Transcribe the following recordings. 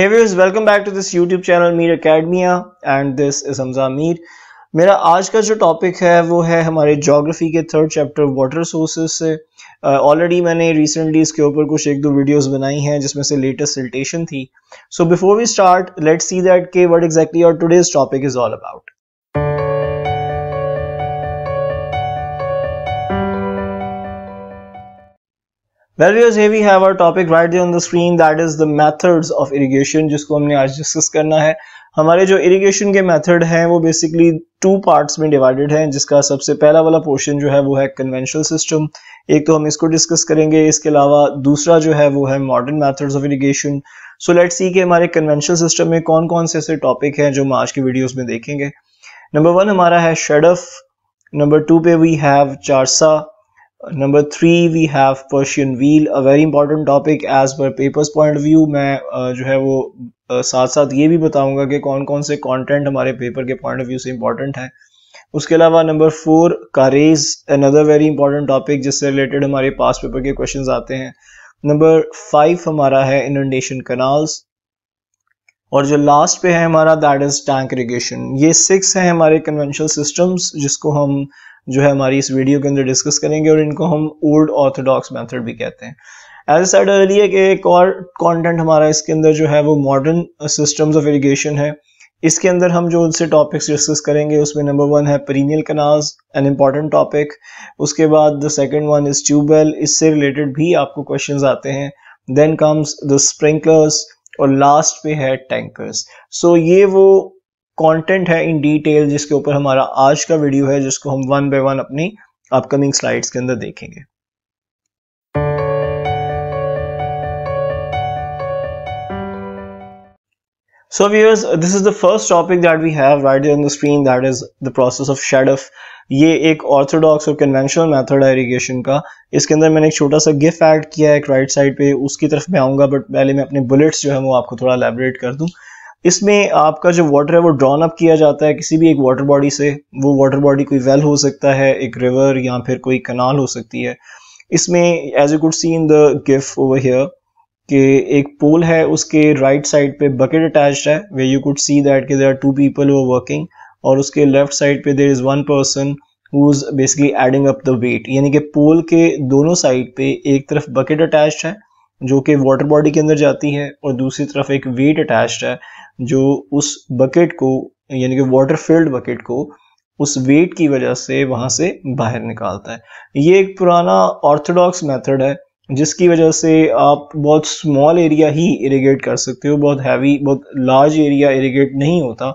Hey viewers, welcome back to this YouTube channel Mir Academia and this is Hamza Mir. मेरा आज का जो topic है वो है हमारे जोग्राफी के थर्ड चैप्टर वाटर सोर्सेज से ऑलरेडी uh, मैंने रिसेंटली इसके ऊपर कुछ एक दो वीडियोस बनाई हैं जिसमें से लेटेस्ट सिल्टेशन थी so before we start let's see that के व्हाट एग्जैक्टली और today's topic is all about well viewers ये भी have our topic right on the screen that is the methods of irrigation जिसको हमने आज डिस्कस करना है हमारे जो इरिगेशन के मेथड हैं वो बेसिकली टू पार्ट्स में डिवाइडेड हैं जिसका सबसे पहला वाला पोर्शन जो है वो है कन्वेंशनल सिस्टम एक तो हम इसको डिस्कस करेंगे इसके अलावा दूसरा जो है वो है modern methods of irrigation so let's see कि हमारे कन्वेंशनल सिस्टम में कौन कौन से ऐसे टॉपिक हैं जो हम आज की वीडियोस में देखेंगे नंबर वन हमारा है शेडफ नंबर टू पे we have charsa number three we have Persian wheel a very important topic as per papers point of view मैं uh, जो है वो uh, साथ साथ ये भी बताऊंगा कि कौन कौन से कंटेंट हमारे पेपर के पॉइंट ऑफ व्यू से इंपॉर्टेंट है उसके अलावा नंबर फोर कारेज अनदर वेरी इंपॉर्टेंट टॉपिक जिससे रिलेटेड हमारे पास पेपर के क्वेश्चन आते हैं नंबर फाइव हमारा है इनडेशन कनाल्स और जो लास्ट पे है हमारा दैट इज टैंक इरीगेशन ये सिक्स है हमारे कन्वेंशनल सिस्टम्स जिसको हम जो है हमारी इस वीडियो के अंदर डिस्कस करेंगे और इनको हम ओल्ड ऑर्थोडॉक्स मेथड भी कहते हैं एज साइड अर्लिए कि एक और कंटेंट हमारा इसके अंदर जो है वो मॉडर्न सिस्टम्स ऑफ इरिगेशन है इसके अंदर हम जो उनसे टॉपिक्स डिस्कस करेंगे उसमें नंबर वन है perennial canals an important topic उसके बाद the second one is tubewell इससे रिलेटेड भी आपको क्वेश्चन आते हैं देन कम्स द स्प्रिंकलर्स और लास्ट पे है टैंकर्स सो so, ये वो कंटेंट है इन डिटेल जिसके ऊपर हमारा आज का वीडियो है जिसको हम वन बाय वन अपनी अपकमिंग स्लाइड्स के अंदर देखेंगे so viewers this is the first topic that we have right on the screen that is the process of of ये एक ऑर्थोडॉक्स और कन्वेंशनल मेथड है इरीगेशन का इसके अंदर मैंने एक छोटा सा गिफ्ट ऐड किया है एक राइट right साइड पे उसकी तरफ मैं आऊंगा बट पहले मैं अपने बुलेट्स जो है वो आपको थोड़ा एलेबरेट कर दूँ इसमें आपका जो वाटर है वो ड्रॉन अप किया जाता है किसी भी एक वाटर बॉडी से वो वाटर बॉडी कोई वेल हो सकता है एक रिवर या फिर कोई कनाल हो सकती है इसमें as you could see in the gift over here कि एक पोल है उसके राइट right साइड पे बकेट अटैच है way you could see that कि there are two people are working और उसके लेफ्ट साइड पे there is one person who is basically adding up the weight यानी कि पोल के दोनों साइड पे एक तरफ बकेट अटैच है जो कि वाटर बॉडी के अंदर जाती है और दूसरी तरफ एक वेट अटैच है जो उस बकेट को यानी कि वाटर फिल्ड बकेट को उस वेट की वजह से वहाँ से बाहर निकालता है ये एक पुराना ऑर्थोडॉक्स मेथड है जिसकी वजह से आप बहुत स्मॉल एरिया ही इरीगेट कर सकते हो बहुत हैवी बहुत लार्ज एरिया इरीगेट नहीं होता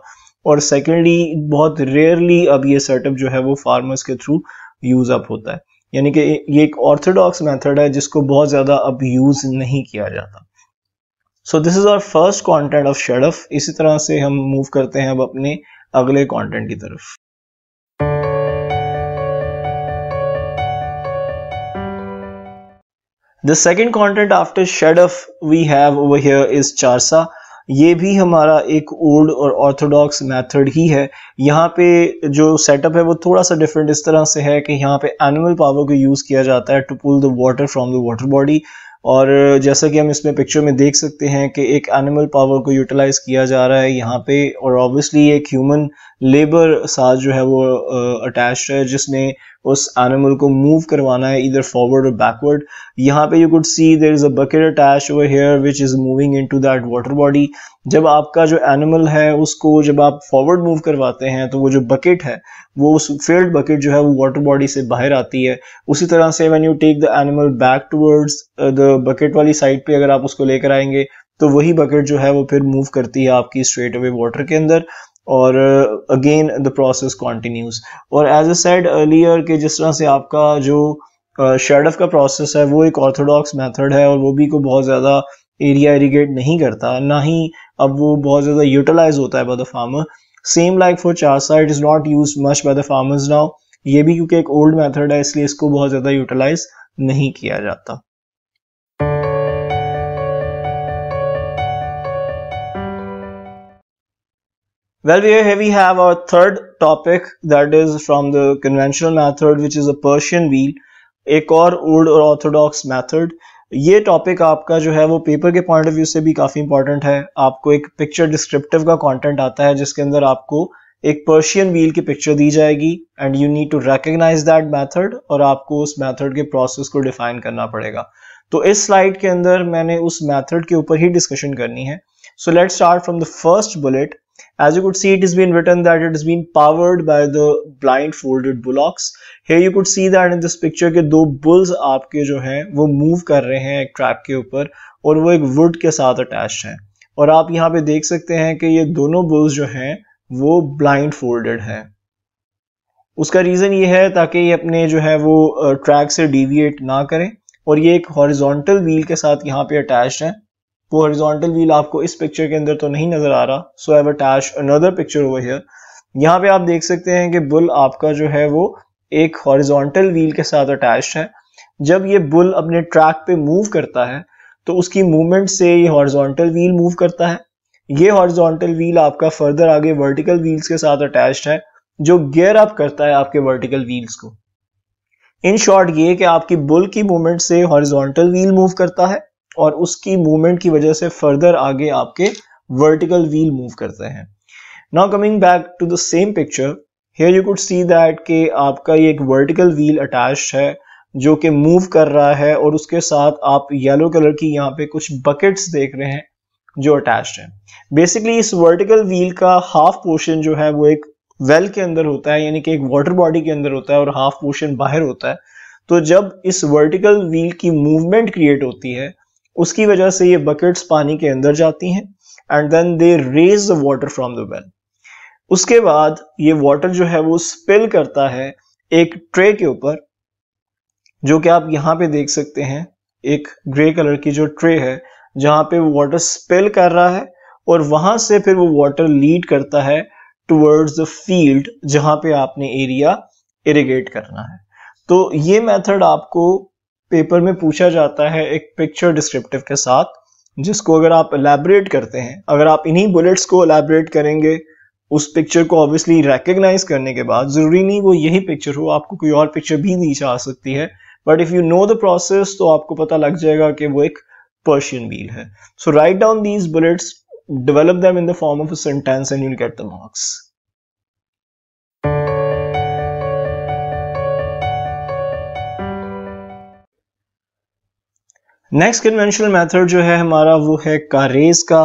और सेकेंडली बहुत रेयरली अब ये सेटअप जो है वो फार्मर्स के थ्रू यूज़ अप होता है यानी कि ये एक ऑर्थोडॉक्स मेथड है जिसको बहुत ज़्यादा अब यूज़ नहीं किया जाता so this is our first content of shaduf इसी तरह से हम मूव करते हैं अब अपने अगले कॉन्टेंट की तरफ the second content after shaduf we have over here is charsa ये भी हमारा एक ओल्ड और ऑर्थोडॉक्स मेथड ही है यहाँ पे जो सेटअप है वो थोड़ा सा डिफरेंट इस तरह से है कि यहाँ पे एनिमल पावर को यूज़ किया जाता है to pull the water from the water body और जैसा कि हम इसमें पिक्चर में देख सकते हैं कि एक एनिमल पावर को यूटिलाइज़ किया जा रहा है यहाँ पे और ऑब्वियसली एक ह्यूमन लेबर साथ जो है वो अटैच है जिसने उस एनिमल को मूव करवाना है इधर फॉरवर्ड और बैकवर्ड यहाँ पे you could see there is a bucket attach over here which is moving into that water body जब आपका जो एनिमल है उसको जब आप फॉरवर्ड मूव करवाते हैं तो वो जो बकेट है वो उस फेल्ड बकेट जो है वो वाटर बॉडी से बाहर आती है उसी तरह से when you take the animal back towards the bucket वाली साइड पे अगर आप उसको लेकर आएंगे तो वही बकेट जो है वो फिर मूव करती है आपकी स्ट्रेट अवे वाटर के अंदर और अगेन द प्रोसेस कॉन्टिन्यूज और एज ए सेड अर्लियर के जिस तरह से आपका जो शेडफ uh, का प्रोसेस है वो एक ऑर्थोडॉक्स मेथड है और वो भी को बहुत ज़्यादा एरिया इरीगेट नहीं करता ना ही अब वो बहुत ज़्यादा यूटिलाइज होता है by the farmer same like for चार it is not use much by the farmers now ये भी क्योंकि एक ओल्ड मेथड है इसलिए इसको बहुत ज़्यादा यूटिलाइज नहीं किया जाता Well, here we have our third topic that is from the conventional method which is a Persian wheel, एक और ओल्ड और ऑर्थोडॉक्स मेथड ये टॉपिक आपका जो है वो पेपर के पॉइंट ऑफ व्यू से भी काफ़ी इंपॉर्टेंट है आपको एक पिक्चर डिस्क्रिप्टिव का कंटेंट आता है जिसके अंदर आपको एक पर्शियन व्हील की पिक्चर दी जाएगी and you need to recognize that method और आपको उस मेथड के प्रोसेस को डिफाइन करना पड़ेगा तो इस स्लाइड के अंदर मैंने उस मेथड के ऊपर ही डिस्कशन करनी है so let start from the first bullet As you could see, it has been written that it has been powered by the blindfolded bullocks. Here you could see that in this picture के दो bulls आपके जो हैं वो move कर रहे हैं एक trap के ऊपर और वो एक wood के साथ attached हैं और आप यहाँ पे देख सकते हैं कि ये दोनों bulls जो हैं वो blindfolded हैं उसका reason ये है ताकि ये अपने जो है वो track से deviate ना करें और ये एक हॉरिजॉन्टल व्हील के साथ यहाँ पे अटैच है वो हॉरिजॉन्टल व्हील आपको इस पिक्चर के अंदर तो नहीं नजर आ रहा so I attach another picture over here यहाँ पे आप देख सकते हैं कि बुल आपका जो है वो एक हॉरिजॉन्टल व्हील के साथ अटैच है जब ये बुल अपने ट्रैक पे मूव करता है तो उसकी मूवमेंट से ये हॉरिजॉन्टल व्हील मूव करता है ये हॉरिजॉन्टल व्हील आपका फर्दर आगे वर्टिकल व्हील्स के साथ अटैच्ड है जो गियर अप करता है आपके वर्टिकल व्हील्स को इन शॉर्ट ये कि आपकी बुल की मूवमेंट से हॉरिजॉन्टल व्हील मूव करता है और उसकी मूवमेंट की वजह से फर्दर आगे आपके वर्टिकल व्हील मूव करते हैं now coming back to the same picture here you could see that के आपका ये एक वर्टिकल व्हील अटैच है जो कि मूव कर रहा है और उसके साथ आप येलो कलर की यहाँ पे कुछ बकेट्स देख रहे हैं जो अटैच है बेसिकली इस वर्टिकल व्हील का हाफ पोर्शन जो है वो एक वेल well के अंदर होता है यानी कि एक वाटर बॉडी के अंदर होता है और हाफ पोर्शन बाहर होता है तो जब इस वर्टिकल व्हील की मूवमेंट क्रिएट होती है उसकी वजह से ये बकेट्स पानी के अंदर जाती हैं and then they raise the water from the well उसके बाद ये वाटर जो है वो स्पिल करता है एक ट्रे के ऊपर जो कि आप यहाँ पे देख सकते हैं एक ग्रे कलर की जो ट्रे है जहां पे वो वाटर स्पिल कर रहा है और वहां से फिर वो वाटर लीड करता है टूवर्ड्स द फील्ड जहां पे आपने एरिया इरिगेट करना है तो ये मेथड आपको पेपर में पूछा जाता है एक पिक्चर डिस्क्रिप्टिव के साथ जिसको अगर आप एलेबरेट करते हैं अगर आप इन्हीं बुलेट्स को एलेबरेट करेंगे उस पिक्चर को ऑब्वियसली रिकग्नाइज करने के बाद ज़रूरी नहीं वो यही पिक्चर हो आपको कोई और पिक्चर भी दी जा सकती है but if you know the process तो आपको पता लग जाएगा कि वो एक पर्शियन व्हील है. So write down these bullets develop them in the form of a sentence and you'll get the next conventional method जो है हमारा वो है कारेज का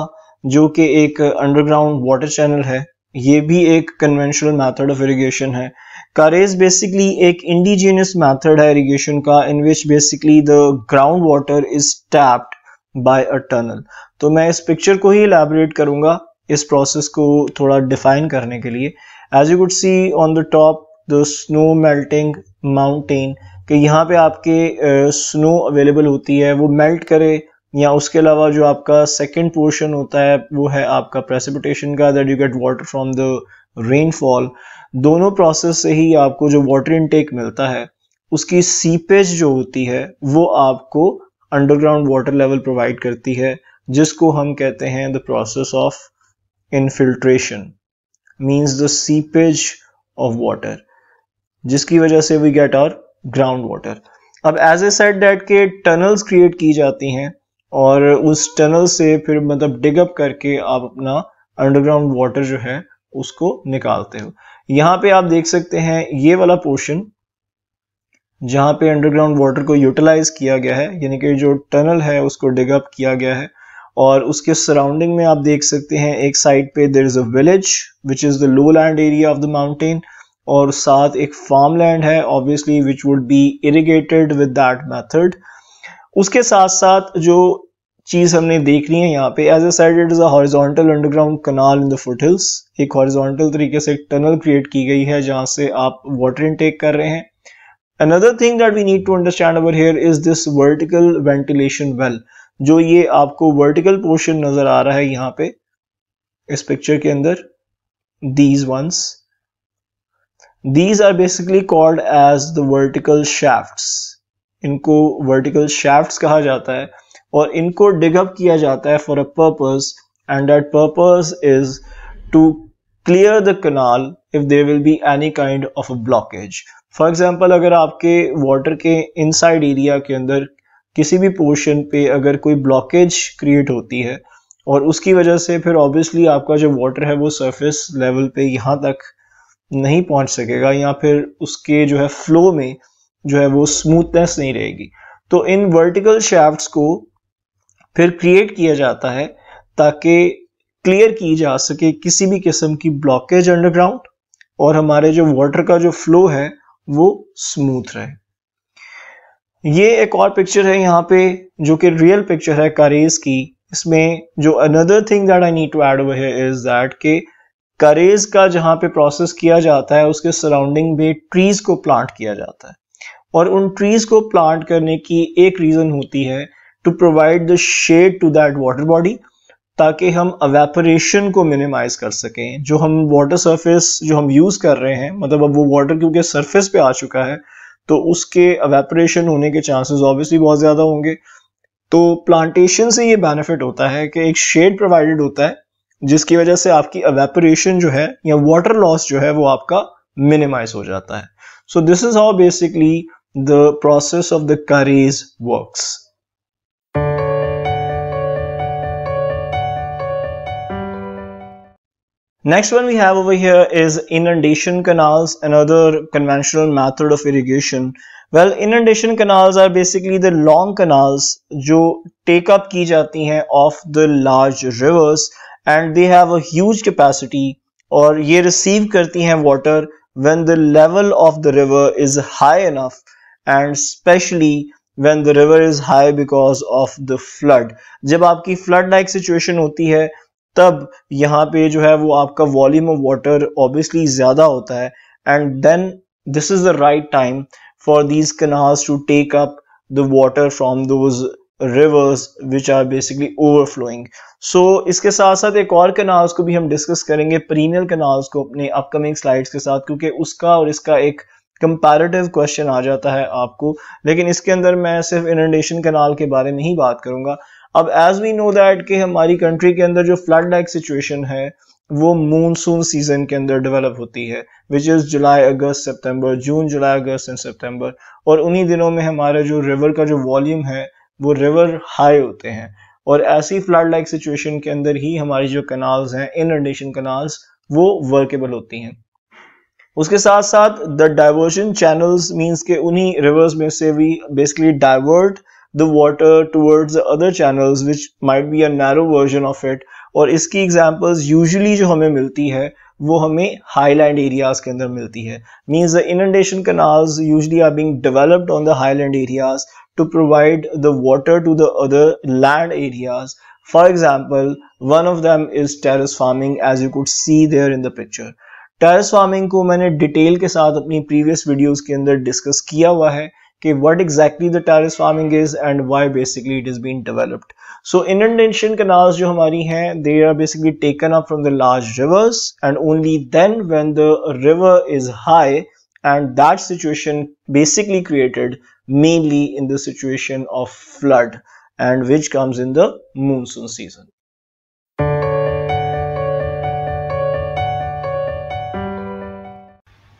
जो कि एक अंडरग्राउंड वाटर चैनल है ये भी एक कन्वेंशनल मेथड ऑफ इरिगेशन है कारेज बेसिकली एक इंडिजीनियस मेथड है इरिगेशन का in which basically the ground water is tapped by a tunnel तो मैं इस पिक्चर को ही इलेबोरेट करूंगा इस प्रोसेस को थोड़ा डिफाइन करने के लिए as you could see on the top the snow melting mountain कि यहाँ पे आपके स्नो अवेलेबल होती है वो मेल्ट करे या उसके अलावा जो आपका सेकेंड पोर्शन होता है वो है आपका प्रेसिपिटेशन का that you get water from the rainfall दोनों प्रोसेस से ही आपको जो वाटर इनटेक मिलता है उसकी सीपेज जो होती है वो आपको अंडरग्राउंड वाटर लेवल प्रोवाइड करती है जिसको हम कहते हैं the process of infiltration means the seepage of water जिसकी वजह से we get our ground water अब एज ए सेट डेट के टनल्स क्रिएट की जाती हैं और उस टनल से फिर मतलब डिगअप करके आप अपना अंडरग्राउंड वाटर जो है उसको निकालते हो यहाँ पे आप देख सकते हैं ये वाला पोर्शन जहां पे अंडरग्राउंड वाटर को यूटिलाइज किया गया है यानी कि जो टनल है उसको डिगअप किया गया है और उसके सराउंडिंग में आप देख सकते हैं एक साइड पे there is a village which is the low land area of the mountain और साथ एक फार्म लैंड है obviously which would be irrigated with that method उसके साथ साथ जो चीज़ हमने देख रही है यहाँ पे as I said it is horizontal underground canal in the foot hills एक हॉरिजोंटल तरीके से एक टनल क्रिएट की गई है जहां से आप वाटर इनटेक कर रहे हैं another thing that we need to understand our here is this vertical ventilation well जो ये आपको वर्टिकल पोर्शन नजर आ रहा है यहाँ पे इस पिक्चर के अंदर these ones these are basically called as the vertical shafts इनको vertical shafts कहा जाता है और इनको dig up किया जाता है for a purpose and that purpose is to clear the canal if there will be any kind of a blockage for example अगर आपके water के inside area के अंदर किसी भी portion पे अगर कोई blockage create होती है और उसकी वजह से फिर ऑब्वियसली आपका जो वाटर है वो सरफेस लेवल पे यहाँ तक नहीं पहुंच सकेगा या फिर उसके जो है फ्लो में जो है वो स्मूथनेस नहीं रहेगी तो इन वर्टिकल शाफ्ट्स को फिर क्रिएट किया जाता है ताकि क्लियर की जा सके किसी भी किस्म की ब्लॉकेज अंडरग्राउंड और हमारे जो वाटर का जो फ्लो है वो स्मूथ रहे ये एक और पिक्चर है यहाँ पे जो कि रियल पिक्चर है कारेज की इसमें जो another thing that I need to add is that के करेज का जहाँ पे प्रोसेस किया जाता है उसके सराउंडिंग में ट्रीज को प्लांट किया जाता है और उन ट्रीज को प्लांट करने की एक रीजन होती है to provide the shade to that water body ताकि हम अवेपोरेशन को मिनिमाइज कर सकें जो हम वाटर सरफेस जो हम यूज कर रहे हैं मतलब अब वो वाटर क्योंकि सरफेस पे आ चुका है तो उसके अवेपोरेशन होने के चांसेस ऑब्वियसली बहुत ज्यादा होंगे तो प्लांटेशन से ये बेनिफिट होता है कि एक शेड प्रोवाइडेड होता है जिसकी वजह से आपकी अवेपोरेशन जो है या वाटर लॉस जो है वो आपका मिनिमाइज हो जाता है so this is how basically the process of the करीज works next one we have over here is inundation canals and other conventional method of irrigation well inundation canals are basically the long canals जो take up की जाती हैं of the large rivers and they have a huge capacity or ye receive karti hain water when the level of the river is high enough and especially when the river is high because of the flood jab aapki flood like situation hoti hai tab yahan pe jo hai wo aapka volume of water obviously zyada hota hai and then this is the right time for these canals to take up the water from those rivers which are basically overflowing so इसके साथ साथ एक और canals को भी हम discuss करेंगे perineal canals को अपने अपकमिंग स्लाइड्स के साथ क्योंकि उसका और इसका एक कंपैरेटिव क्वेश्चन आ जाता है आपको लेकिन इसके अंदर मैं सिर्फ इनडेशन कनाल के बारे में ही बात करूंगा अब एज वी नो दैट कि हमारी कंट्री के अंदर जो फ्लड लाइक सिचुएशन है वो मानसून सीजन के अंदर डेवलप होती है which is July August September June July August and सितंबर और उन्हीं दिनों में हमारा जो रिवर का जो वॉल्यूम है वो रिवर हाई होते हैं और ऐसी फ्लड लाइक सिचुएशन के अंदर ही हमारी जो कनाल्स हैं इनडेशन कनाल्स वो वर्केबल होती हैं उसके साथ साथ द डाइवर्जन चैनल्स मींस के उन्हीं रिवर्स में से we basically divert the water towards other channels which might be a narrow version of it और इसकी एग्जांपल्स यूजुअली जो हमें मिलती है वो हमें हाईलैंड एरियाज के अंदर मिलती है means the inundation canals usually are being developed on the highland areas to provide the water to the other land areas. For example, one of them is terrace farming as you could see there in the picture. Terrace farming ko maine detail ke saath apni previous videos ke andar discuss kiya hua hai ki what exactly the terrace farming is and why basically it is being developed. So inundation canals jo hamari hain they are basically taken up from the large rivers and only then when the river is high and that situation basically created mainly in the situation of flood and which comes in the monsoon season.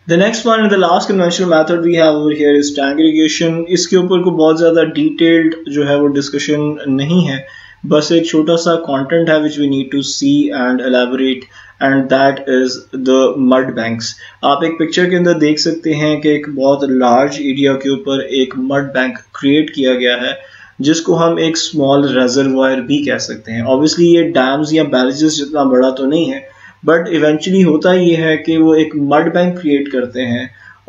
The next one and the last conventional method we have over here is tank irrigation. इसके ऊपर को detailed जो है वो discussion नहीं है, बस एक छोटा सा content है which we need to see and elaborate. And that is the mud banks आप एक पिक्चर के अंदर देख सकते हैं कि एक बहुत लार्ज एरिया के ऊपर एक मड बैंक क्रिएट किया गया है जिसको हम एक स्मॉल रेजरवायर भी कह सकते हैं ऑब्वियसली ये डैम्स या बैरेजेस जितना बड़ा तो नहीं है बट इवेंचुअली होता ये है कि वो एक मड बैंक क्रिएट करते हैं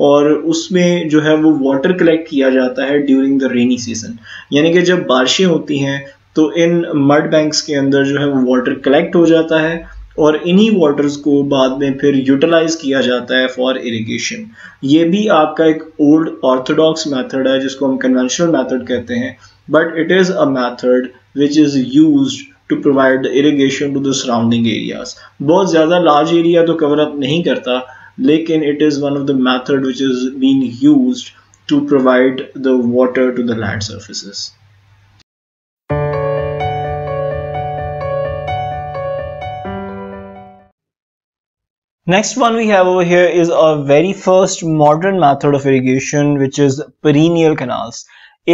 और उसमें जो है वो वाटर कलेक्ट किया जाता है ड्यूरिंग द रेनी सीजन यानी कि जब बारिशें होती हैं तो इन मड बैंक्स के अंदर जो है वो वाटर कलेक्ट हो जाता है और इन्हीं वाटर्स को बाद में फिर यूटिलाइज किया जाता है फॉर इरिगेशन ये भी आपका एक ओल्ड ऑर्थोडॉक्स मेथड है जिसको हम कन्वेंशनल मेथड कहते हैं but it is a method which is used to provide irrigation to the surrounding areas बहुत ज़्यादा लार्ज एरिया तो कवर अप नहीं करता लेकिन it is one of the method which is been use to provide the water to the land surfaces Next one we have over here is our very first modern method of irrigation which is perennial canals.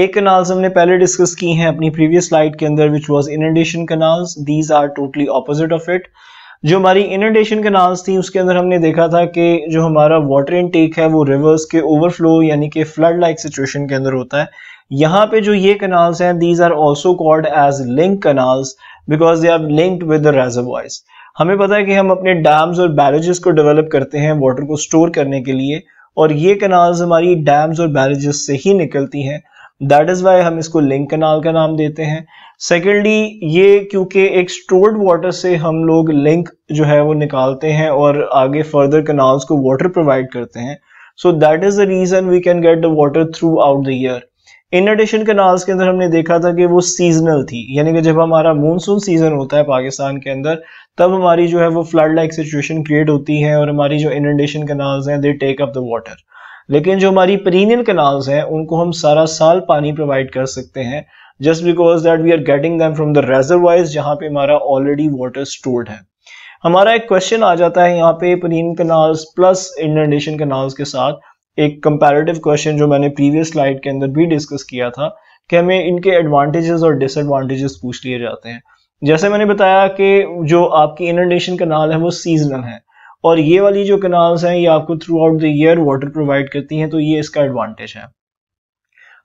A canals हमने पहले discuss की हैं अपनी previous slide के अंदर which was inundation canals. These are totally opposite of it जो हमारी इनडेशन canals थी उसके अंदर हमने देखा था कि जो हमारा वाटर इनटेक है वो रिवर्स के ओवरफ्लो यानी कि फ्लड लाइक सिचुएशन के अंदर होता है यहाँ पे जो ये कनाल्स हैं these are also called as link canals because they are linked with the reservoirs हमें पता है कि हम अपने डैम्स और बैरेजेस को डेवलप करते हैं वाटर को स्टोर करने के लिए और ये कनाल्स हमारी डैम्स और बैरेजेस से ही निकलती हैं दैट इज़ वाई हम इसको लिंक कनाल का नाम देते हैं सेकेंडली ये क्योंकि एक स्टोर्ड वाटर से हम लोग लिंक जो है वो निकालते हैं और आगे फर्दर कनाल्स को वाटर प्रोवाइड करते हैं so that is the reason we can get the water throughout the year inundation canals के अंदर हमने देखा था कि वो सीजनल थी यानी कि जब हमारा मानसून सीजन होता है पाकिस्तान के अंदर तब हमारी जो है वो फ्लड लाइक सिचुएशन क्रिएट होती है और हमारी जो इनडेशन कनाल्स हैं they take up the water लेकिन जो हमारी प्रीनियल कनाल्स हैं उनको हम सारा साल पानी प्रोवाइड कर सकते हैं just because that we are getting them from the reservoirs जहाँ पे हमारा ऑलरेडी वाटर स्टोर्ड है हमारा एक क्वेश्चन आ जाता है यहाँ पे परीन कनाल्स प्लस इंडेशन कनाल्स के साथ एक कंपैरेटिव क्वेश्चन जो मैंने प्रीवियस स्लाइड के अंदर भी डिस्कस किया था कि हमें इनके एडवांटेजेस और डिसएडवांटेजेस पूछ लिए जाते हैं जैसे मैंने बताया कि जो आपकी इनडेशन कनाल है वो सीजनल है और ये वाली जो कनाल्स हैं ये आपको throughout the year water provide करती हैं तो ये इसका एडवांटेज है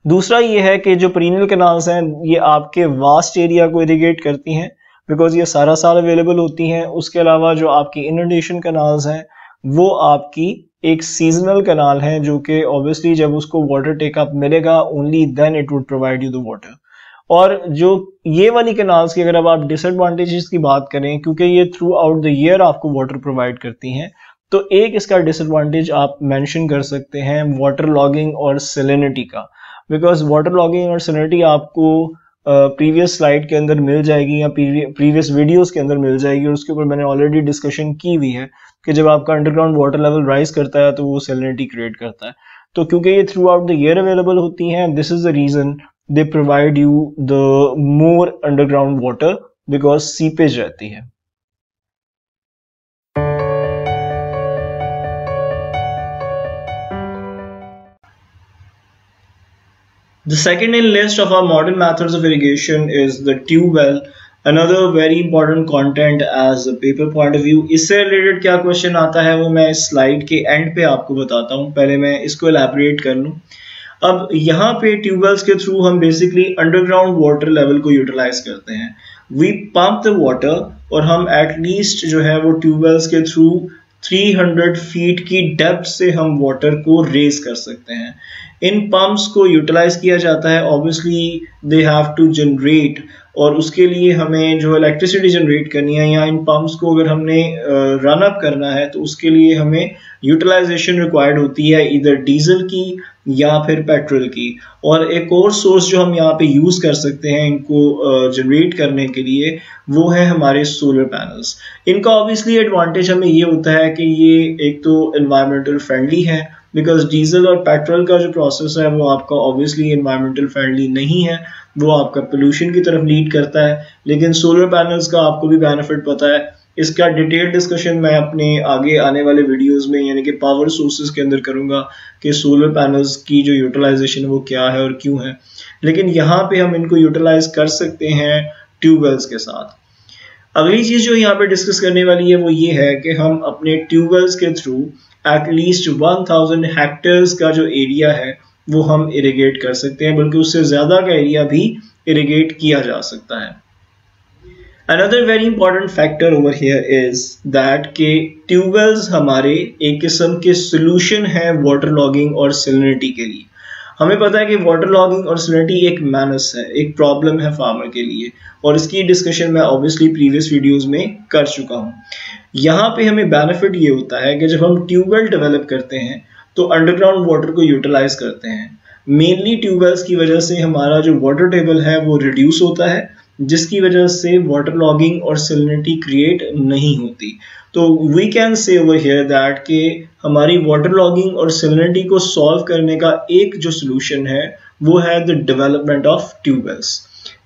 दूसरा ये है कि जो परीनल कनाल्स हैं ये आपके वास्ट एरिया को इरीगेट करती हैं बिकॉज ये सारा साल अवेलेबल होती हैं उसके अलावा जो आपकी इनडेशन कनाल्स हैं वो आपकी एक सीजनल कनाल है जो कि ऑब्वियसली जब उसको वाटर टेकअप मिलेगा only then it would provide you the water और जो ये वाली कनाल्स की अगर अब आप डिसएडवांटेजेस की बात करें क्योंकि ये थ्रू आउट द ईयर आपको वाटर प्रोवाइड करती हैं तो एक इसका डिसएडवांटेज आप मेंशन कर सकते हैं वाटर लॉगिंग और सेलिनिटी का बिकॉज वाटर लॉगिंग और सेलिनिटी आपको प्रीवियस स्लाइड के अंदर मिल जाएगी या प्रीवियस वीडियोस के अंदर मिल जाएगी और उसके ऊपर मैंने ऑलरेडी डिस्कशन की हुई है कि जब आपका अंडरग्राउंड वाटर लेवल राइज करता है तो वो सेलिनिटी क्रिएट करता है तो क्योंकि ये throughout the year available होती हैं this is the reason they provide you the more underground water because seepage रहती है The second in list of our modern methods of irrigation is the tube well. Another very important content as a paper point of view. इससे related क्या question आता है वो मैं इस slide के end पे आपको बताता हूँ पहले मैं इसको elaborate कर लूँ अब यहाँ पे ट्यूब वेल्स के थ्रू हम बेसिकली अंडरग्राउंड वाटर लेवल को यूटिलाइज करते हैं वी पंप द वाटर और हम एटलीस्ट जो है वो ट्यूब वेल्स के थ्रू 300 फीट की डेप्थ से हम वाटर को रेज कर सकते हैं इन पंप्स को यूटिलाइज किया जाता है obviously they have to generate और उसके लिए हमें जो इलेक्ट्रिसिटी जनरेट करनी है या इन पम्प्स को अगर हमने रन अप करना है तो उसके लिए हमें यूटिलाइजेशन रिक्वायर्ड होती है इधर डीजल की या फिर पेट्रोल की और एक और सोर्स जो हम यहाँ पे यूज़ कर सकते हैं इनको जनरेट करने के लिए वो है हमारे सोलर पैनल्स इनका ऑब्वियसली एडवांटेज हमें ये होता है कि ये एक तो इन्वायरमेंटल फ्रेंडली है बिकॉज डीजल और पेट्रोल का जो प्रोसेस है वो आपका ऑब्वियसली इन्वायरमेंटल फ्रेंडली नहीं है वो आपका पोल्यूशन की तरफ लीड करता है लेकिन सोलर पैनल्स का आपको भी बेनिफिट पता है इसका डिटेल डिस्कशन मैं अपने आगे आने वाले वीडियोस में यानी कि पावर सोर्सेज के अंदर करूंगा कि सोलर पैनल्स की जो यूटिलाइजेशन है वो क्या है और क्यों है लेकिन यहाँ पे हम इनको यूटिलाइज कर सकते हैं ट्यूबवेल्स के साथ अगली चीज़ जो यहाँ पे डिस्कस करने वाली है वो ये है कि हम अपने ट्यूबवेल्स के थ्रू एटलीस्ट 1000 हेक्टर्स का जो एरिया है वो हम इरिगेट कर सकते हैं बल्कि उससे ज़्यादा का एरिया भी इरिगेट किया जा सकता है another very important factor over here is that के ट्यूबवेल्स हमारे एक किस्म के सोल्यूशन है वाटर लॉगिंग और सिलिनिटी के लिए हमें पता है कि वाटर लॉगिंग और सिलिटी एक मैनस है एक प्रॉब्लम है फार्मर के लिए और इसकी डिस्कशन मैं ऑब्वियसली प्रीवियस वीडियोस में कर चुका हूँ यहाँ पे हमें बेनिफिट ये होता है कि जब हम ट्यूबवेल डेवलप करते हैं तो अंडरग्राउंड वाटर को यूटिलाइज करते हैं मेनली ट्यूबवेल्स की वजह से हमारा जो वाटर टेबल है वो रिड्यूस होता है जिसकी वजह से वाटर लॉगिंग और सिलिनिटी क्रिएट नहीं होती तो we can say over here that के हमारी वाटर लॉगिंग और सिलिनिटी को सॉल्व करने का एक जो सोल्यूशन है वो है द डेवलपमेंट ऑफ ट्यूबवेल्स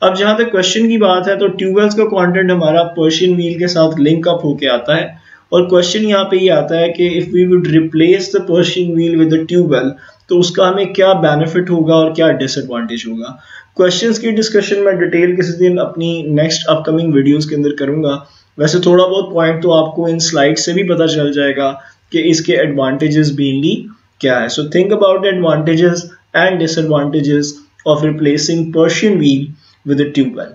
अब जहां तक क्वेश्चन की बात है तो ट्यूबवेल्स का कंटेंट हमारा पर्शियन मील के साथ लिंक अप होके आता है और क्वेश्चन यहाँ पे ये आता है कि if we would replace the Persian wheel with the tube well तो उसका हमें क्या बेनिफिट होगा और क्या डिसएडवांटेज होगा क्वेश्चंस की डिस्कशन मैं डिटेल किसी दिन अपनी नेक्स्ट अपकमिंग वीडियोस के अंदर करूंगा वैसे थोड़ा बहुत पॉइंट तो आपको इन स्लाइड से भी पता चल जाएगा कि इसके एडवांटेजेस मेनली क्या है so think about advantages and disadvantages of replacing Persian wheel with tube well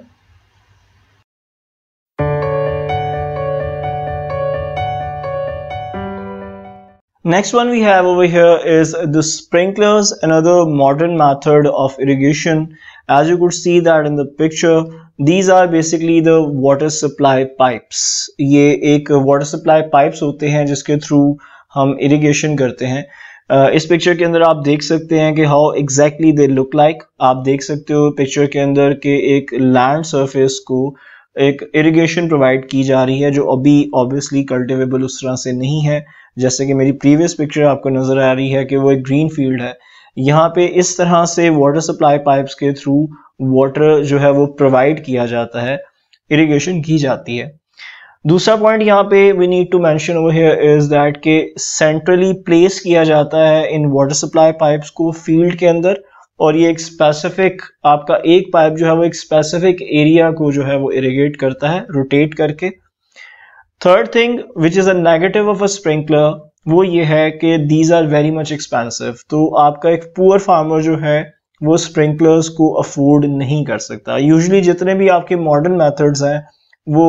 Next one we have over here is the sprinklers, another modern method of irrigation. As you could see that in the picture, these are basically the water supply pipes. ये एक water supply pipes होते हैं जिसके through हम irrigation करते हैं. Uh, इस picture के अंदर आप देख सकते हैं कि how exactly they look like आप देख सकते हो पिक्चर के अंदर के एक लैंड सरफेस को एक इरिगेशन प्रोवाइड की जा रही है जो अभी ऑब्वियसली कल्टिवेबल उस तरह से नहीं है जैसे कि मेरी प्रीवियस पिक्चर आपको नज़र आ रही है कि वो एक ग्रीन फील्ड है यहाँ पे इस तरह से वाटर सप्लाई पाइप्स के थ्रू वाटर जो है वो प्रोवाइड किया जाता है इरिगेशन की जाती है दूसरा पॉइंट यहाँ पे we need to mention over here is that के सेंट्रली प्लेस किया जाता है इन वाटर सप्लाई पाइप्स को फील्ड के अंदर और ये एक स्पेसिफिक आपका एक पाइप जो है वो एक स्पेसिफिक एरिया को जो है वो इरिगेट करता है रोटेट करके third thing which is negative of a sprinkler वो ये है कि these are very much expensive तो आपका एक पुअर फार्मर जो है वो स्प्रिंकलर्स को अफोर्ड नहीं कर सकता यूजली जितने भी आपके मॉडर्न मैथड्स हैं वो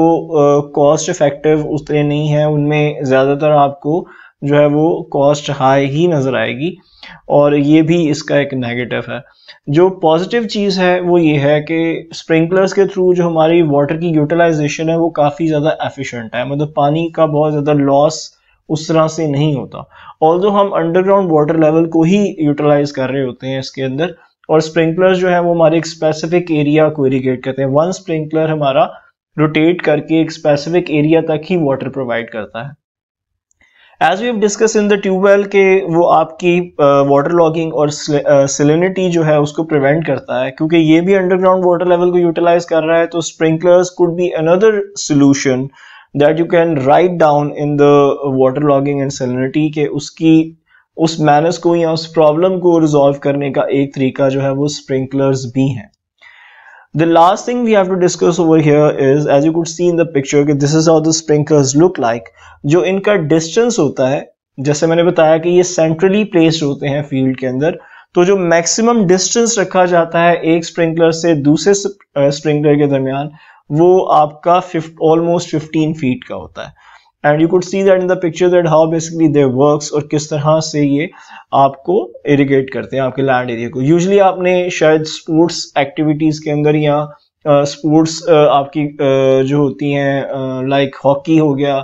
कॉस्ट uh, इफेक्टिव उतने नहीं हैं उनमें ज़्यादातर आपको जो है वो कॉस्ट हाई ही नज़र आएगी और ये भी इसका एक नेगेटिव है जो पॉजिटिव चीज़ है वो ये है कि स्प्रिंकलर्स के थ्रू जो हमारी वाटर की यूटिलाइजेशन है वो काफ़ी ज़्यादा एफिशिएंट है मतलब पानी का बहुत ज़्यादा लॉस उस तरह से नहीं होता ऑल हम अंडरग्राउंड वाटर लेवल को ही यूटिलाइज कर रहे होते हैं इसके अंदर और स्प्रिंकलर्स जो है वो हमारे एक स्पेसिफिक एरिया को इरीगेट करते हैं वन स्प्रिंकलर हमारा रोटेट करके एक स्पेसिफिक एरिया तक ही वाटर प्रोवाइड करता है as we discuss in the tube well के वो आपकी वाटर लॉगिंग और सिलिनिटी जो है उसको प्रिवेंट करता है क्योंकि ये भी अंडरग्राउंड वाटर लेवल को यूटिलाइज कर रहा है तो sprinklers could be another solution that you can write down in the water logging and salinity के उसकी उस मैनस को या उस प्रॉब्लम को रिजॉल्व करने का एक तरीका जो है वो स्प्रिंकलर्स भी हैं the last thing we have to discuss over here is as you could see in the picture that this is how the sprinklers look like जो इनका distance होता है जैसे मैंने बताया कि ये centrally placed होते हैं field के अंदर तो जो maximum distance रखा जाता है एक sprinkler से दूसरे sprinkler के दरमियान वो आपका almost 15 feet का होता है and you could see that in the picture that how basically there works और किस तरह से ये आपको इरिगेट करते हैं आपके लैंड एरिया को यूजली आपने शायद स्पोर्ट्स एक्टिविटीज़ के अंदर या स्पोर्ट्स uh, uh, आपकी uh, जो होती हैं लाइक हॉकी हो गया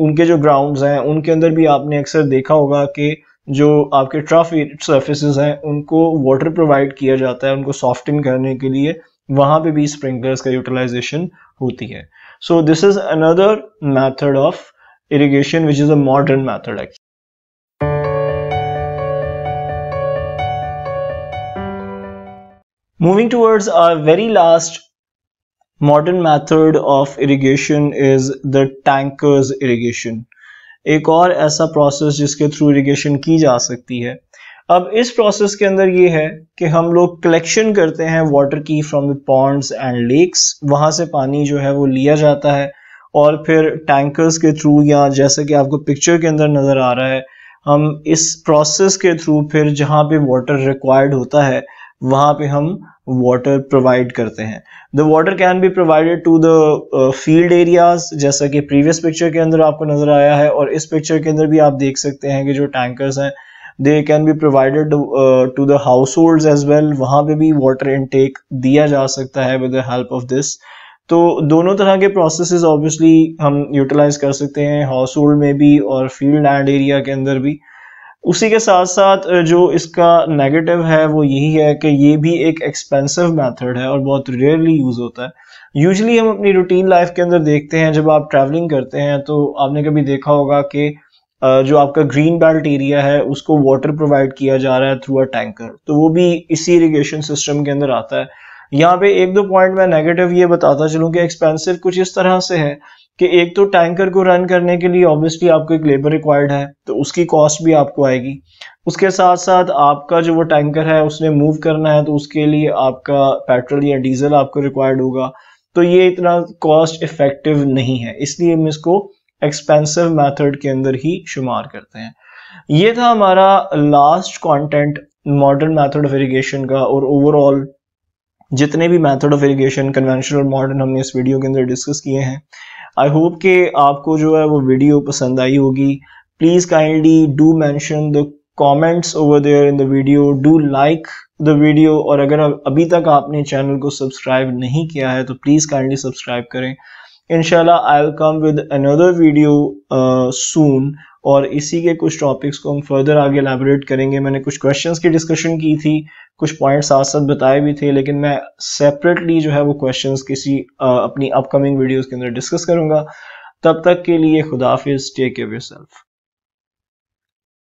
उनके जो ग्राउंड्स हैं उनके अंदर भी आपने अक्सर देखा होगा कि जो आपके ट्रफ सर्फिस हैं उनको वाटर प्रोवाइड किया जाता है उनको सॉफ्टन करने के लिए वहाँ पे भी स्प्रिंकलर्स का यूटिलाइजेशन होती है so this is another method of irrigation which is a modern method actually. Moving towards our very last modern method of irrigation is the tankers irrigation. एक और ऐसा प्रोसेस जिसके थ्रू इरिगेशन की जा सकती है अब इस प्रोसेस के अंदर ये है कि हम लोग कलेक्शन करते हैं वाटर की from the ponds and lakes वहां से पानी जो है वो लिया जाता है और फिर टैंकर्स के थ्रू या जैसा कि आपको पिक्चर के अंदर नज़र आ रहा है हम इस प्रोसेस के थ्रू फिर जहाँ पे वाटर रिक्वायर्ड होता है वहाँ पे हम वाटर प्रोवाइड करते हैं the water can be provided to the field areas जैसा कि प्रीवियस पिक्चर के अंदर आपको नज़र आया है और इस पिक्चर के अंदर भी आप देख सकते हैं कि जो टैंकर्स हैं they can be provided to the household as well वहाँ पे भी वाटर इनटेक दिया जा सकता है with the help of this तो दोनों तरह के प्रोसेसेस ऑब्वियसली हम यूटिलाइज कर सकते हैं हाउस होल्ड में भी और फील्ड एंड एरिया के अंदर भी उसी के साथ साथ जो इसका नेगेटिव है वो यही है कि ये भी एक एक्सपेंसिव मेथड है और बहुत रेयरली यूज़ होता है यूजली हम अपनी रूटीन लाइफ के अंदर देखते हैं जब आप ट्रैवलिंग करते हैं तो आपने कभी देखा होगा कि जो आपका ग्रीन बेल्ट एरिया है उसको वाटर प्रोवाइड किया जा रहा है थ्रू अ टैंकर तो वो भी इसी इरीगेशन सिस्टम के अंदर आता है यहाँ पे एक दो पॉइंट मैं नेगेटिव ये बताता चलूँ कि एक्सपेंसिव कुछ इस तरह से है कि एक तो टैंकर को रन करने के लिए ऑब्वियसली आपको एक लेबर रिक्वायर्ड है तो उसकी कॉस्ट भी आपको आएगी उसके साथ साथ आपका जो वो टैंकर है उसने मूव करना है तो उसके लिए आपका पेट्रोल या डीजल आपको रिक्वायर्ड होगा तो ये इतना कॉस्ट इफेक्टिव नहीं है इसलिए हम इसको एक्सपेंसिव मैथड के अंदर ही शुमार करते हैं ये था हमारा last content modern method of irrigation का और ओवरऑल जितने भी मैथड ऑफ इरीगेशन कन्वेंशनल और मॉडर्न हमने इस वीडियो के अंदर डिस्कस किए हैं आई होप के आपको जो है वो वीडियो पसंद आई होगी please kindly do mention the comments over there in the video do like the video और अगर अभी तक आपने चैनल को सब्सक्राइब नहीं किया है तो प्लीज़ काइंडली सब्सक्राइब करें इनशाला I will come with another video soon और इसी के कुछ टॉपिक्स को हम फर्दर आगे एलेबोरेट करेंगे मैंने कुछ क्वेश्चंस की डिस्कशन की थी कुछ पॉइंट्स साथ साथ बताए भी थे लेकिन मैं सेपरेटली जो है वो क्वेश्चंस किसी uh, अपनी अपकमिंग वीडियोस के अंदर डिस्कस करूंगा तब तक के लिए खुदाफिज टेक केयर योरसेल्फ